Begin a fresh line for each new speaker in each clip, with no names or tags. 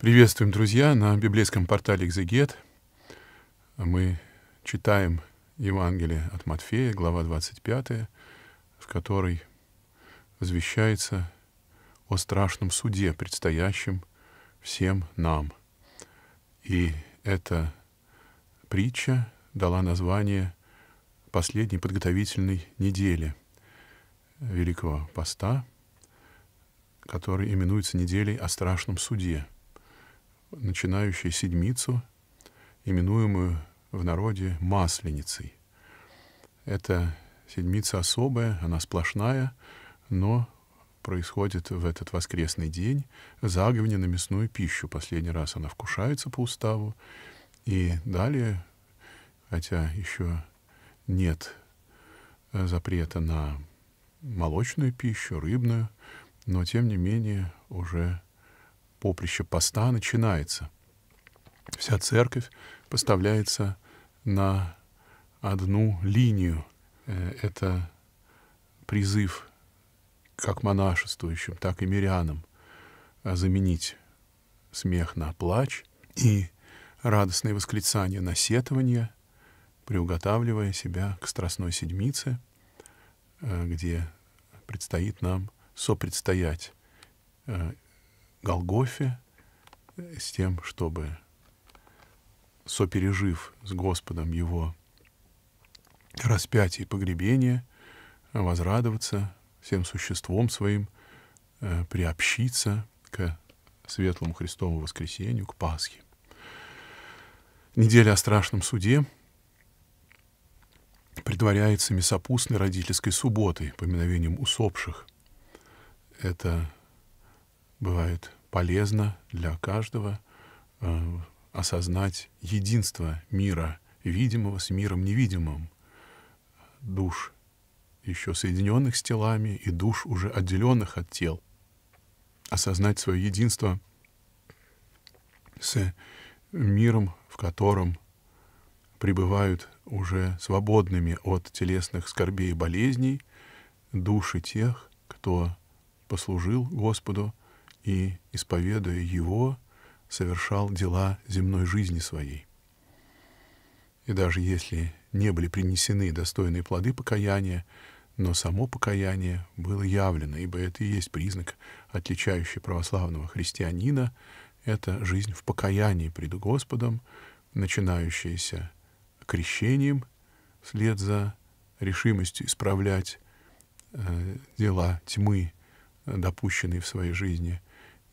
Приветствуем, друзья, на библейском портале «Экзегет». Мы читаем Евангелие от Матфея, глава 25, в которой возвещается о страшном суде, предстоящем всем нам. И эта притча дала название последней подготовительной недели Великого Поста, который именуется неделей о страшном суде — начинающей седмицу, именуемую в народе Масленицей. Это седмица особая, она сплошная, но происходит в этот воскресный день заговне на мясную пищу. Последний раз она вкушается по уставу. И далее, хотя еще нет э, запрета на молочную пищу, рыбную, но тем не менее уже поприще поста начинается. Вся церковь поставляется на одну линию. Э, это призыв как монашествующим, так и мирянам заменить смех на плач и радостные восклицания на сетование, приуготавливая себя к Страстной Седмице, э, где предстоит нам сопредстоять э, Голгофе э, с тем, чтобы, сопережив с Господом его распятие и погребение, возрадоваться всем существом своим, э, приобщиться к светлому Христову воскресению, к Пасхе. Неделя о страшном суде предваряется месопустной родительской субботой, поминовением усопших. Это бывает полезно для каждого э, осознать единство мира видимого с миром невидимым, душ еще соединенных с телами и душ уже отделенных от тел, осознать свое единство с миром, в котором пребывают уже свободными от телесных скорбей и болезней души тех, кто послужил Господу, и, исповедуя его, совершал дела земной жизни своей. И даже если не были принесены достойные плоды покаяния, но само покаяние было явлено, ибо это и есть признак, отличающий православного христианина, это жизнь в покаянии пред Господом, начинающаяся крещением, вслед за решимостью исправлять э, дела тьмы, допущенные в своей жизни,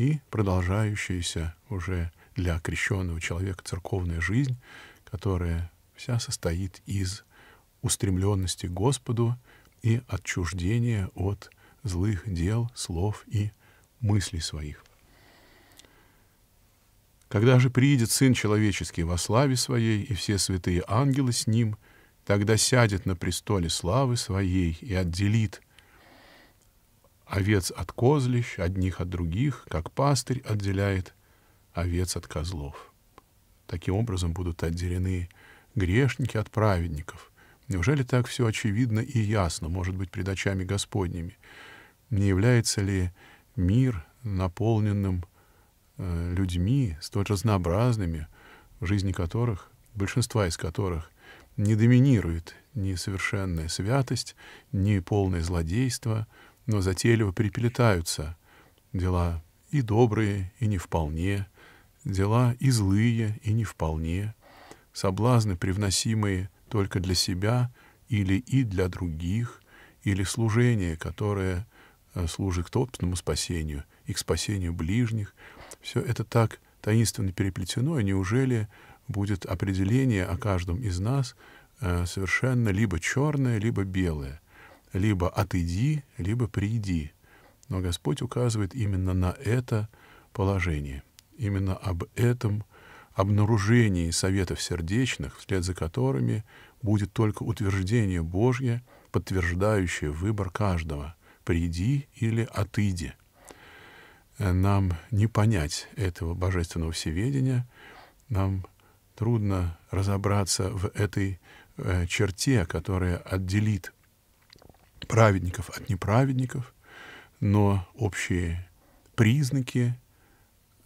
и продолжающаяся уже для крещенного человека церковная жизнь, которая вся состоит из устремленности к Господу и отчуждения от злых дел, слов и мыслей своих. Когда же приидет Сын Человеческий во славе Своей, и все святые ангелы с Ним, тогда сядет на престоле славы Своей и отделит овец от козлищ, одних от других, как пастырь отделяет овец от козлов. Таким образом будут отделены грешники от праведников. Неужели так все очевидно и ясно, может быть, пред очами Господними? Не является ли мир наполненным э, людьми, столь разнообразными, в жизни которых, большинства из которых, не доминирует ни совершенная святость, ни полное злодейство — но затейливо переплетаются. Дела и добрые, и не вполне, дела и злые, и не вполне, соблазны, привносимые только для себя или и для других, или служение, которое э, служит к собственному спасению и к спасению ближних. Все это так таинственно переплетено, и неужели будет определение о каждом из нас э, совершенно либо черное, либо белое — либо «отыди», либо «приди». Но Господь указывает именно на это положение, именно об этом обнаружении советов сердечных, вслед за которыми будет только утверждение Божье, подтверждающее выбор каждого «приди» или «отыди». Нам не понять этого божественного всеведения, нам трудно разобраться в этой э, черте, которая отделит праведников от неправедников, но общие признаки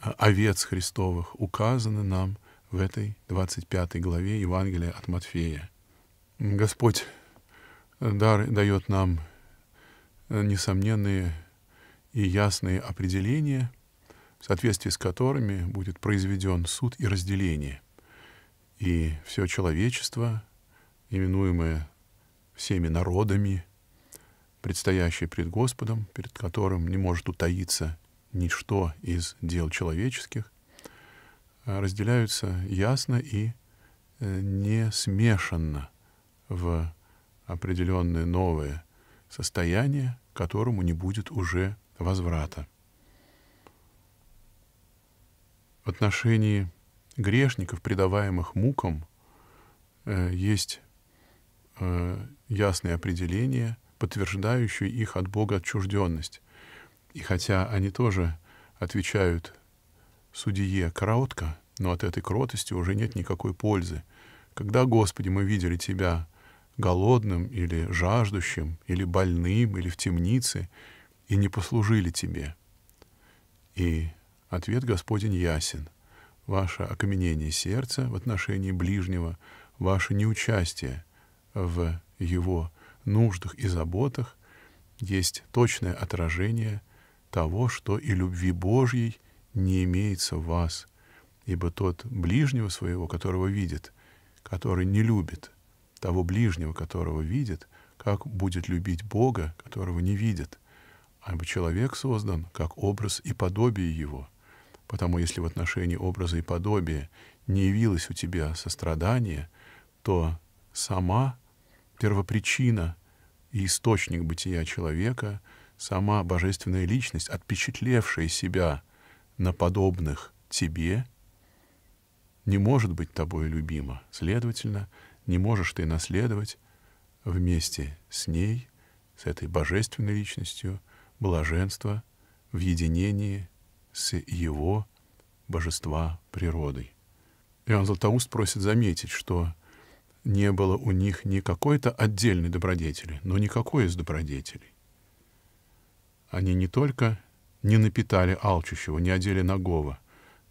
а, овец Христовых указаны нам в этой 25 главе Евангелия от Матфея. Господь э, дар, дает нам э, несомненные и ясные определения, в соответствии с которыми будет произведен суд и разделение. И все человечество, именуемое всеми народами, предстоящий пред Господом, перед которым не может утаиться ничто из дел человеческих, э, разделяются ясно и э, не смешанно в определенное новое состояние, которому не будет уже возврата. В отношении грешников, предаваемых мукам, э, есть ясное определение – подтверждающую их от Бога отчужденность. И хотя они тоже отвечают судье коротко, но от этой кротости уже нет никакой пользы. Когда, Господи, мы видели Тебя голодным или жаждущим, или больным, или в темнице, и не послужили Тебе? И ответ Господень ясен. Ваше окаменение сердца в отношении ближнего, ваше неучастие в его нуждах и заботах есть точное отражение того, что и любви Божьей не имеется в вас, ибо тот ближнего своего, которого видит, который не любит, того ближнего, которого видит, как будет любить Бога, которого не видит, ибо человек создан как образ и подобие Его. Потому если в отношении образа и подобия не явилось у тебя сострадание, то сама первопричина и источник бытия человека, сама божественная личность, отпечатлевшая себя на подобных тебе, не может быть тобой любима. Следовательно, не можешь ты наследовать вместе с ней, с этой божественной личностью, блаженство в единении с его божества природой. Иоанн Златоуст просит заметить, что не было у них ни какой-то отдельной добродетели, но никакой из добродетелей. Они не только не напитали алчущего, не одели нагого,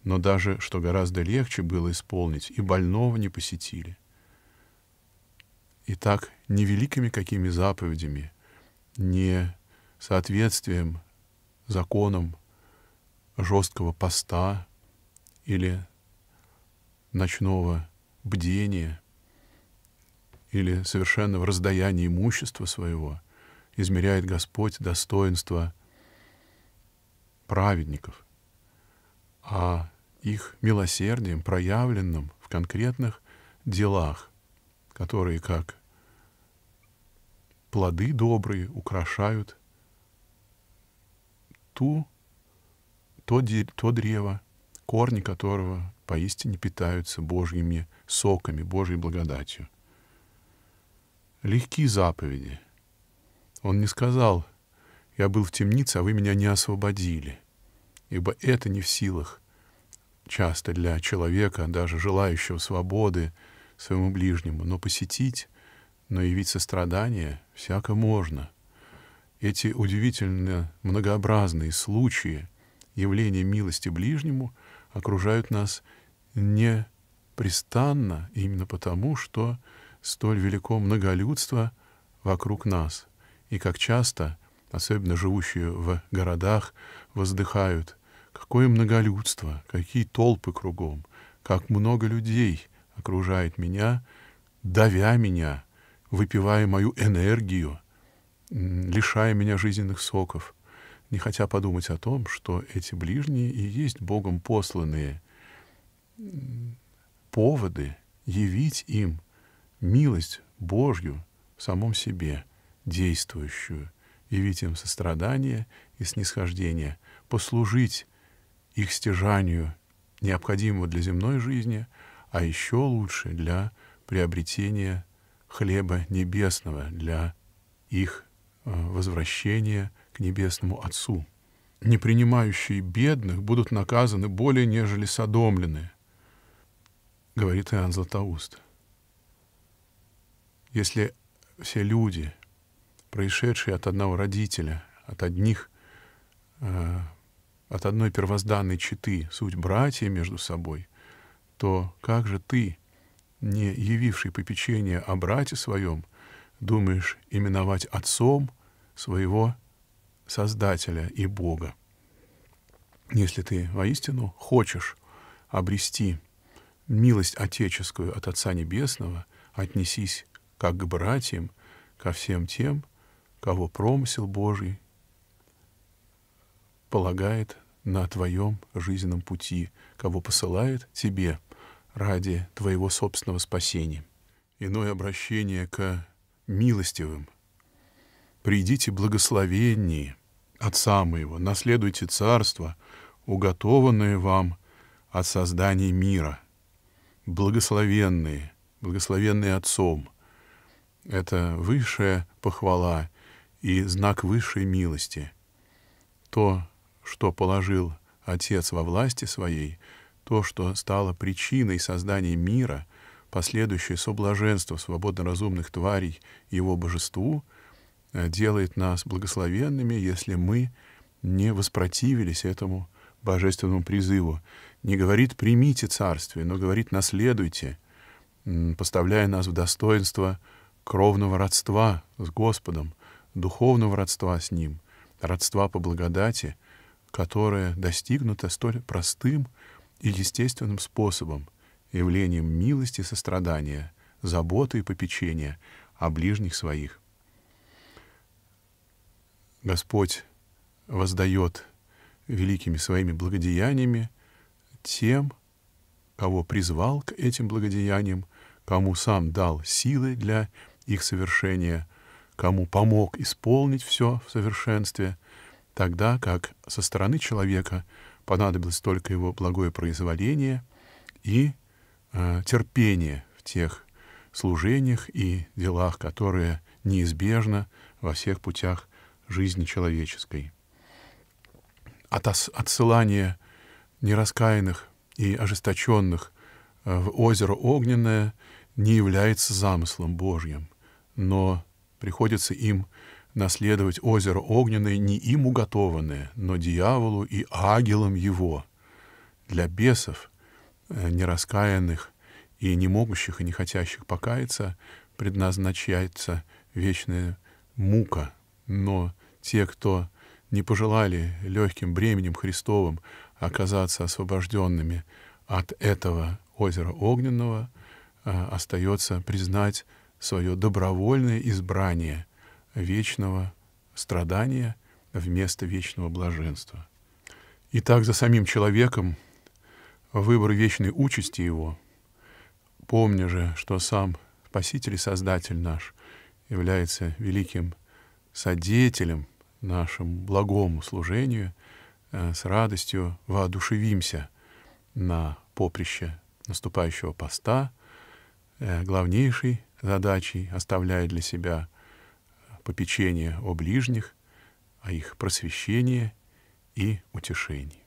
но даже, что гораздо легче было исполнить, и больного не посетили. И так великими какими заповедями, не соответствием законам жесткого поста или ночного бдения — или совершенно в раздаянии имущества своего, измеряет Господь достоинство праведников, а их милосердием, проявленным в конкретных делах, которые как плоды добрые украшают ту, то, то древо, корни которого поистине питаются Божьими соками, Божьей благодатью легкие заповеди. Он не сказал, «Я был в темнице, а вы меня не освободили», ибо это не в силах часто для человека, даже желающего свободы своему ближнему, но посетить, но явить сострадание всяко можно. Эти удивительно многообразные случаи явления милости ближнему окружают нас непрестанно именно потому, что столь велико многолюдство вокруг нас, и как часто, особенно живущие в городах, воздыхают, какое многолюдство, какие толпы кругом, как много людей окружает меня, давя меня, выпивая мою энергию, лишая меня жизненных соков, не хотя подумать о том, что эти ближние и есть Богом посланные поводы явить им — милость Божью в самом себе, действующую, явить им сострадание и снисхождение, послужить их стяжанию, необходимого для земной жизни, а еще лучше для приобретения хлеба небесного, для их э, возвращения к небесному Отцу. Не принимающие бедных будут наказаны более, нежели содомлены, говорит Иоанн Златоуст. Если все люди, происшедшие от одного родителя, от одних, э, от одной первозданной четы, суть братья между собой, то как же ты, не явивший попечение о брате своем, думаешь именовать отцом своего Создателя и Бога? Если ты воистину хочешь обрести милость отеческую от Отца Небесного, отнесись как к братьям, ко всем тем, кого промысел Божий полагает на твоем жизненном пути, кого посылает тебе ради твоего собственного спасения. Иное обращение к милостивым. «Придите благословение Отца моего, наследуйте царство, уготованное вам от создания мира, благословенные, благословенные Отцом, — это высшая похвала и знак высшей милости. То, что положил Отец во власти своей, то, что стало причиной создания мира, последующее соблаженство свободно-разумных тварей его божеству, э, делает нас благословенными, если мы не воспротивились этому божественному призыву. Не говорит «примите царствие», но говорит «наследуйте», поставляя нас в достоинство – кровного родства с Господом, духовного родства с Ним, родства по благодати, которое достигнуто столь простым и естественным способом, явлением милости и сострадания, заботы и попечения о ближних своих. Господь воздает великими своими благодеяниями тем, кого призвал к этим благодеяниям, кому сам дал силы для их совершение, кому помог исполнить все в совершенстве, тогда как со стороны человека понадобилось только его благое произволение и э, терпение в тех служениях и делах, которые неизбежно во всех путях жизни человеческой. От отсылания нераскаянных и ожесточенных э, в озеро огненное не является замыслом Божьим но приходится им наследовать озеро огненное, не им уготованное, но дьяволу и агелам его. Для бесов, э, нераскаянных и не могущих и не хотящих покаяться, предназначается вечная мука. Но те, кто не пожелали легким бременем Христовым оказаться освобожденными от этого озера огненного, э, остается признать свое добровольное избрание вечного страдания вместо вечного блаженства. Итак, за самим человеком выбор вечной участи его, помня же, что сам Спаситель и Создатель наш является великим содеятелем нашему благому служению, э, с радостью воодушевимся на поприще наступающего поста — Э, главнейшей задачей оставляя для себя попечение о ближних, о их просвещении и утешении.